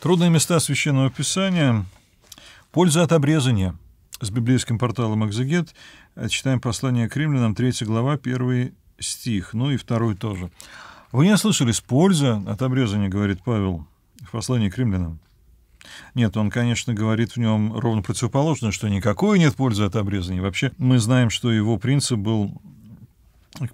Трудные места Священного Писания. Польза от обрезания. С библейским порталом «Экзегет» читаем послание к римлянам, 3 глава, 1 стих, ну и 2 тоже. «Вы не ослышались, польза от обрезания, — говорит Павел в послании к римлянам. Нет, он, конечно, говорит в нем ровно противоположное, что никакой нет пользы от обрезания. Вообще, мы знаем, что его принцип был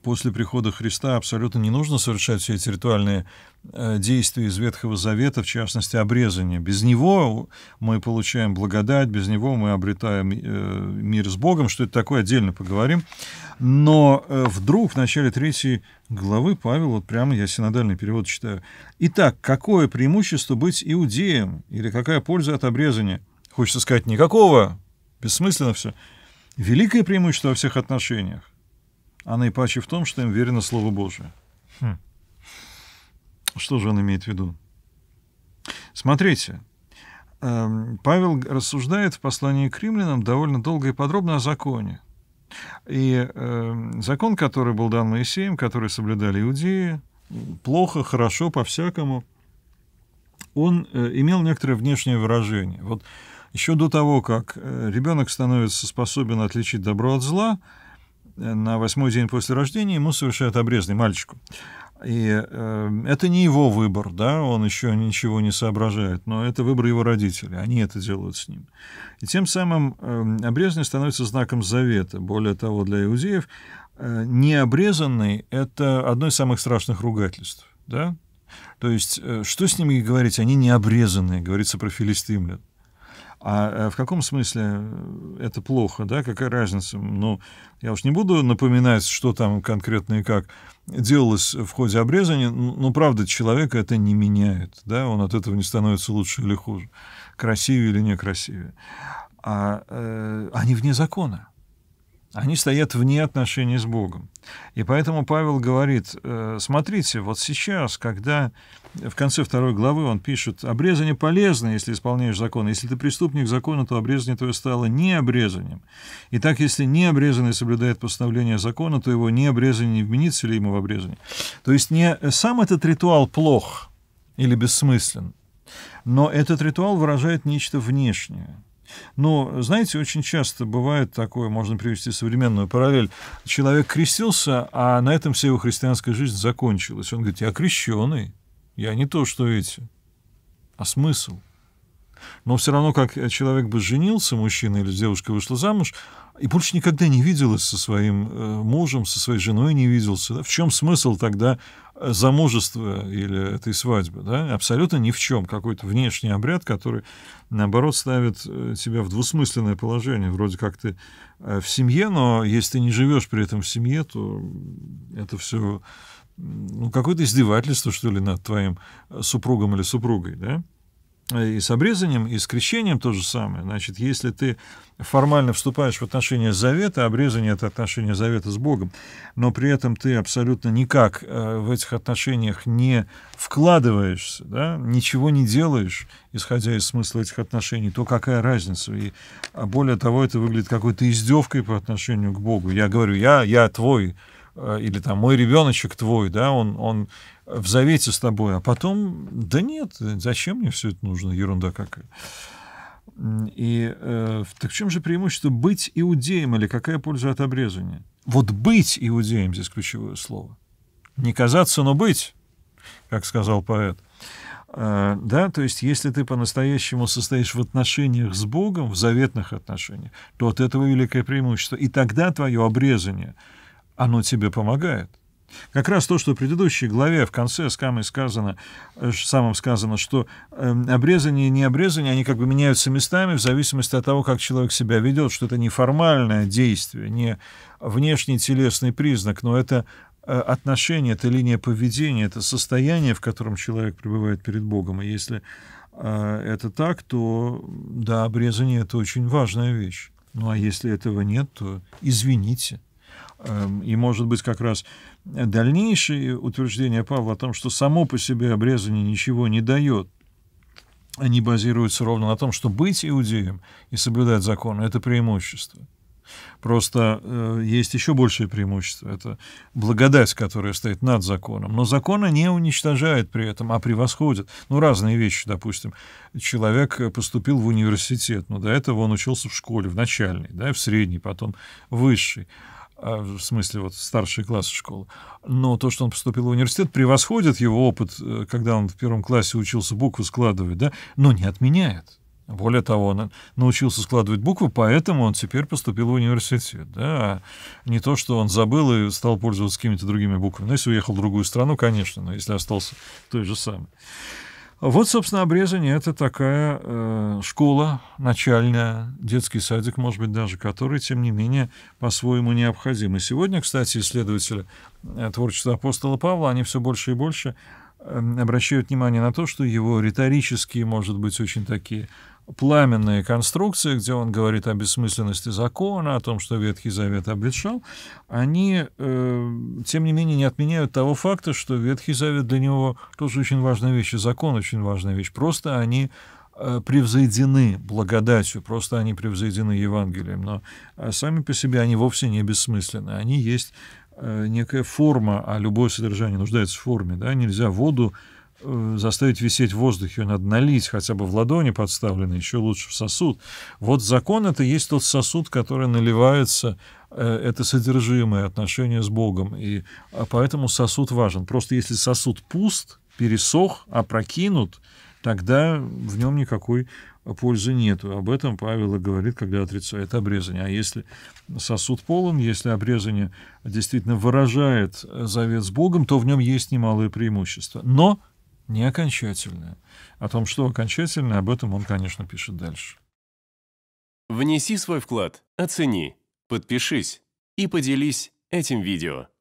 после прихода Христа абсолютно не нужно совершать все эти ритуальные э, действия из Ветхого Завета, в частности, обрезание. Без него мы получаем благодать, без него мы обретаем э, мир с Богом, что это такое, отдельно поговорим. Но э, вдруг в начале третьей главы Павел, вот прямо я синодальный перевод читаю. «Итак, какое преимущество быть иудеем? Или какая польза от обрезания?» Хочется сказать, никакого, бессмысленно все. Великое преимущество во всех отношениях а наипаче в том, что им верено Слово Божие. Хм. Что же он имеет в виду? Смотрите, эм, Павел рассуждает в послании к римлянам довольно долго и подробно о законе. И эм, закон, который был дан Моисеем, который соблюдали иудеи, плохо, хорошо, по-всякому, он э, имел некоторое внешнее выражение. Вот еще до того, как э, ребенок становится способен отличить добро от зла, на восьмой день после рождения ему совершают обрезный мальчику. И э, это не его выбор, да, он еще ничего не соображает, но это выбор его родителей, они это делают с ним. И тем самым э, обрезанный становится знаком завета. Более того, для иудеев э, необрезанный — это одно из самых страшных ругательств, да. То есть, э, что с ними говорить, они необрезанные, говорится про филистимлян. А э, в каком смысле э, это плохо, да? Какая разница? Ну, я уж не буду напоминать, что там конкретно и как делалось в ходе обрезания, но, правда, человека это не меняет, да? Он от этого не становится лучше или хуже, красивее или некрасивее. А э, они вне закона они стоят вне отношений с Богом. И поэтому Павел говорит, э, смотрите, вот сейчас, когда в конце второй главы он пишет, обрезание полезно, если исполняешь закон. Если ты преступник закона, то обрезание твое стало необрезанием. И так, если необрезанный соблюдает постановление закона, то его необрезание не вменится ли ему в обрезание. То есть не сам этот ритуал плох или бессмыслен, но этот ритуал выражает нечто внешнее – но, знаете, очень часто бывает такое, можно привести современную параллель. Человек крестился, а на этом вся его христианская жизнь закончилась. Он говорит, я крещенный, я не то, что эти. А смысл? Но все равно, как э, человек бы женился, мужчина или девушка вышла замуж, и больше никогда не виделась со своим э, мужем, со своей женой не виделся. Да? В чем смысл тогда э, замужества или этой свадьбы? Да? Абсолютно ни в чем. Какой-то внешний обряд, который, наоборот, ставит тебя в двусмысленное положение. Вроде как ты в семье, но если ты не живешь при этом в семье, то это все ну, какое-то издевательство, что ли, над твоим супругом или супругой. Да? Э, и с обрезанием, и с крещением то же самое. Значит, если ты формально вступаешь в отношения завета, обрезание — это отношение завета с Богом, но при этом ты абсолютно никак э, в этих отношениях не вкладываешься, да, ничего не делаешь, исходя из смысла этих отношений, то какая разница? И а более того, это выглядит какой-то издевкой по отношению к Богу. Я говорю, я, я твой, Э, или там мой ребеночек твой, да, он, он в завете с тобой, а потом, да нет, зачем мне все это нужно, ерунда какая. И э, так в чем же преимущество быть иудеем или какая польза от обрезания? Вот быть иудеем здесь ключевое слово. Не казаться, но быть, как сказал поэт. Э, да, то есть если ты по-настоящему состоишь в отношениях с Богом, в заветных отношениях, то от этого великое преимущество. И тогда твое обрезание — оно тебе помогает. Как раз то, что в предыдущей главе, в конце с самой сказано, э, самым сказано, что эм, обрезание и необрезание, они как бы меняются местами в зависимости от того, как человек себя ведет, что это не формальное действие, не внешний телесный признак, но это э, отношение, это линия поведения, это состояние, в котором человек пребывает перед Богом. И если э, это так, то да, обрезание — это очень важная вещь. Ну а если этого нет, то извините. Эм, и, может быть, как раз дальнейшие утверждения Павла о том, что само по себе обрезание ничего не дает, они базируются ровно на том, что быть иудеем и соблюдать законы это преимущество. Просто э, есть еще большее преимущество. Это благодать, которая стоит над законом. Но закона не уничтожает при этом, а превосходит. Ну, разные вещи, допустим. Человек поступил в университет, но до этого он учился в школе, в начальной, да, в средней, потом в высшей. А, в смысле вот старший класс школы. Но то, что он поступил в университет, превосходит его опыт, э, когда он в первом классе учился буквы складывать, да, но не отменяет. Более того, он научился складывать буквы, поэтому он теперь поступил в университет. Да? Не то, что он забыл и стал пользоваться какими-то другими буквами. Но если уехал в другую страну, конечно, но если остался той же самой. Вот, собственно, обрезание — это такая э, школа начальная, детский садик, может быть, даже, который, тем не менее, по-своему необходим. И сегодня, кстати, исследователи э, творчества апостола Павла, они все больше и больше эм, обращают внимание на то, что его риторические, может быть, очень такие пламенные конструкции, где он говорит о бессмысленности закона, о том, что Ветхий Завет обличал, они, э, тем не менее, не отменяют того факта, что Ветхий Завет для него тоже очень важная вещь, и закон очень важная вещь. Просто они э, превзойдены благодатью, просто они превзойдены Евангелием, но а сами по себе они вовсе не бессмысленны, они есть э, некая форма, а любое содержание нуждается в форме, да, нельзя воду Э, заставить висеть в воздухе, ее надо налить хотя бы в ладони подставленной, еще лучше в сосуд. Вот закон — это есть тот сосуд, который наливается э, это содержимое отношения с Богом. И а поэтому сосуд важен. Просто если сосуд пуст, пересох, опрокинут, тогда в нем никакой пользы нету. Об этом Павел и говорит, когда отрицает обрезание. А если сосуд полон, если обрезание действительно выражает э, завет с Богом, то в нем есть немалое преимущество. Но не окончательное. О том, что окончательное, об этом он, конечно, пишет дальше. Внеси свой вклад, оцени, подпишись и поделись этим видео.